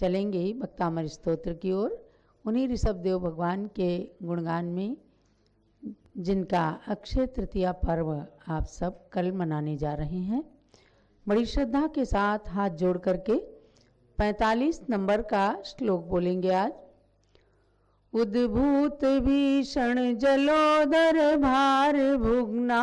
चलेंगे ही भक्तामर स्त्रोत्र की ओर उन्हीं ऋषभ देव भगवान के गुणगान में जिनका अक्षय तृतीया पर्व आप सब कल मनाने जा रहे हैं बड़ी श्रद्धा के साथ हाथ जोड़ करके 45 नंबर का श्लोक बोलेंगे आज उद्भूत भीषण जलोदर भार भुगना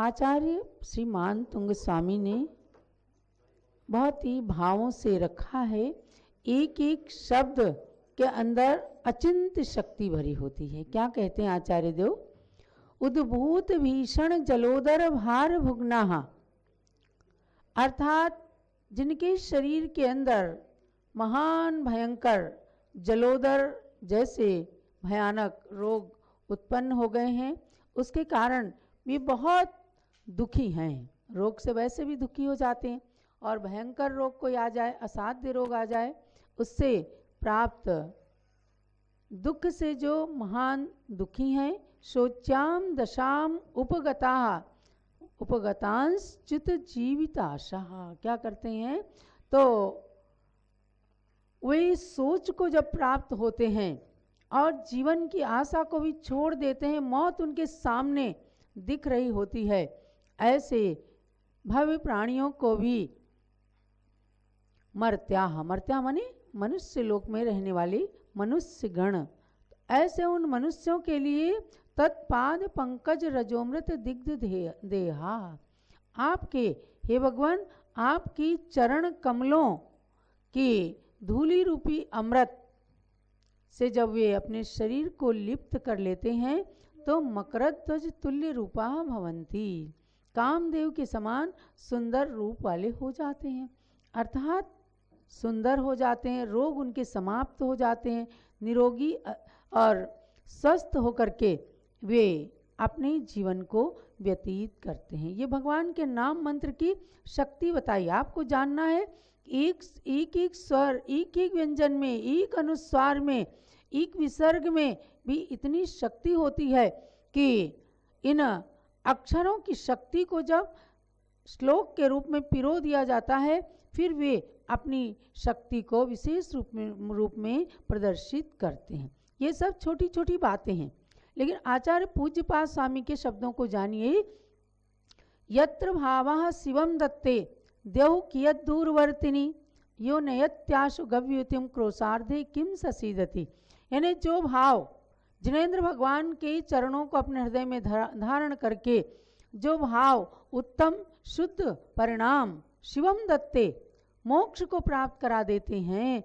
आचार्य श्री मान तुंग स्वामी ने बहुत ही भावों से रखा है एक एक शब्द के अंदर अचिंत शक्ति भरी होती है क्या कहते हैं आचार्य देव उद्भूत भीषण जलोदर भार भुगना अर्थात जिनके शरीर के अंदर महान भयंकर जलोदर जैसे भयानक रोग उत्पन्न हो गए हैं उसके कारण वे बहुत दुखी हैं रोग से वैसे भी दुखी हो जाते हैं और भयंकर रोग कोई आ जाए असाध्य रोग आ जाए उससे प्राप्त दुख से जो महान दुखी हैं शोच्याम दशाम उपगता उपगतांश्चित आशा क्या करते हैं तो वे सोच को जब प्राप्त होते हैं और जीवन की आशा को भी छोड़ देते हैं मौत उनके सामने दिख रही होती है ऐसे भव्य प्राणियों को भी मर्त्याह मर्त्या माने मनुष्य लोक में रहने वाले मनुष्य गण ऐसे उन मनुष्यों के लिए तत्पाद पंकज रजोमृत दिग्ध देहा आपके हे भगवान आपकी चरण कमलों की धूली रूपी अमृत से जब वे अपने शरीर को लिप्त कर लेते हैं तो मकरध्वज तुल्य रूपा भवंती कामदेव के समान सुंदर रूप वाले हो जाते हैं अर्थात सुंदर हो जाते हैं रोग उनके समाप्त हो जाते हैं निरोगी और स्वस्थ होकर के वे अपने जीवन को व्यतीत करते हैं ये भगवान के नाम मंत्र की शक्ति बताई आपको जानना है एक एक एक स्वर एक एक व्यंजन में एक अनुस्वार में एक विसर्ग में भी इतनी शक्ति होती है कि इन अक्षरों की शक्ति को जब श्लोक के रूप में पिरो दिया जाता है फिर वे अपनी शक्ति को विशेष रूप में रूप में प्रदर्शित करते हैं ये सब छोटी छोटी बातें हैं लेकिन आचार्य पूज्यपाद स्वामी के शब्दों को जानिए यत्र भाव शिवम दत्ते देव कियत दूरवर्तिनी यो नयत्याशु गव्युतिम क्रोशार्धे किम ससीदति यानी जो भाव जिनेन्द्र भगवान के चरणों को अपने हृदय में धारण करके जो भाव उत्तम शुद्ध परिणाम शिवम दत्ते मोक्ष को प्राप्त करा देते हैं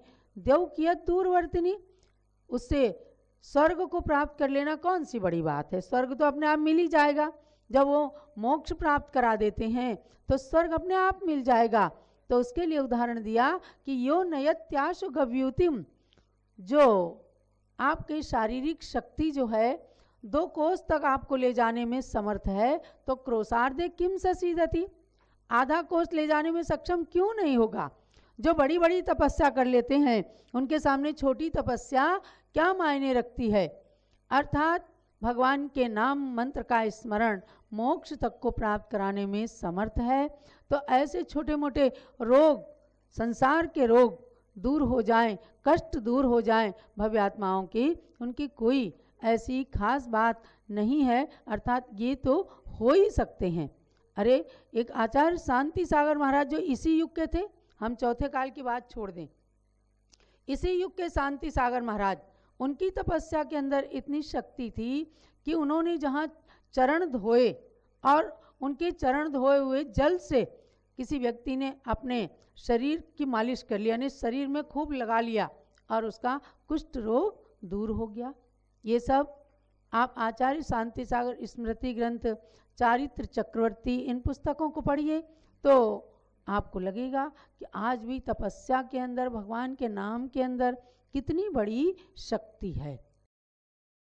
देव कियत दूरवर्तनी उससे स्वर्ग को प्राप्त कर लेना कौन सी बड़ी बात है स्वर्ग तो अपने आप मिल ही जाएगा जब वो मोक्ष प्राप्त करा देते हैं तो स्वर्ग अपने आप मिल जाएगा तो उसके लिए उदाहरण दिया कि यो नयत्याशु गव्युतिम जो आपके शारीरिक शक्ति जो है दो कोस तक आपको ले जाने में समर्थ है तो क्रोसार्धे किम सीधती आधा कोस ले जाने में सक्षम क्यों नहीं होगा जो बड़ी बड़ी तपस्या कर लेते हैं उनके सामने छोटी तपस्या क्या मायने रखती है अर्थात भगवान के नाम मंत्र का स्मरण मोक्ष तक को प्राप्त कराने में समर्थ है तो ऐसे छोटे मोटे रोग संसार के रोग दूर हो जाएं कष्ट दूर हो जाएं भव्य आत्माओं की उनकी कोई ऐसी खास बात नहीं है अर्थात ये तो हो ही सकते हैं अरे एक आचार्य शांति सागर महाराज जो इसी युग के थे हम चौथे काल की बात छोड़ दें इसी युग के शांति सागर महाराज उनकी तपस्या के अंदर इतनी शक्ति थी कि उन्होंने जहाँ चरण धोए और उनके चरण धोए हुए जल से किसी व्यक्ति ने अपने शरीर की मालिश कर लिया यानी शरीर में खूब लगा लिया और उसका कुष्ठ रोग दूर हो गया ये सब आप आचार्य शांति सागर स्मृति ग्रंथ चारित्र चक्रवर्ती इन पुस्तकों को पढ़िए तो आपको लगेगा कि आज भी तपस्या के अंदर भगवान के नाम के अंदर कितनी बड़ी शक्ति है